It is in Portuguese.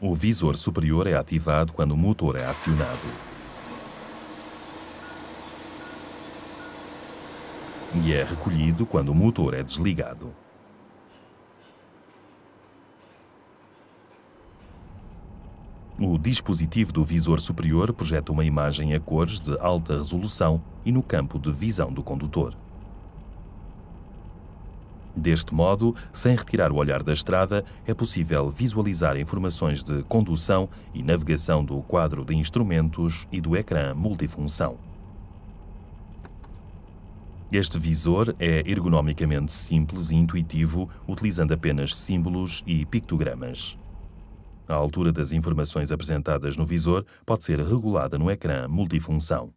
O visor superior é ativado quando o motor é acionado. E é recolhido quando o motor é desligado. O dispositivo do visor superior projeta uma imagem a cores de alta resolução e no campo de visão do condutor. Deste modo, sem retirar o olhar da estrada, é possível visualizar informações de condução e navegação do quadro de instrumentos e do ecrã multifunção. Este visor é ergonomicamente simples e intuitivo, utilizando apenas símbolos e pictogramas. A altura das informações apresentadas no visor pode ser regulada no ecrã multifunção.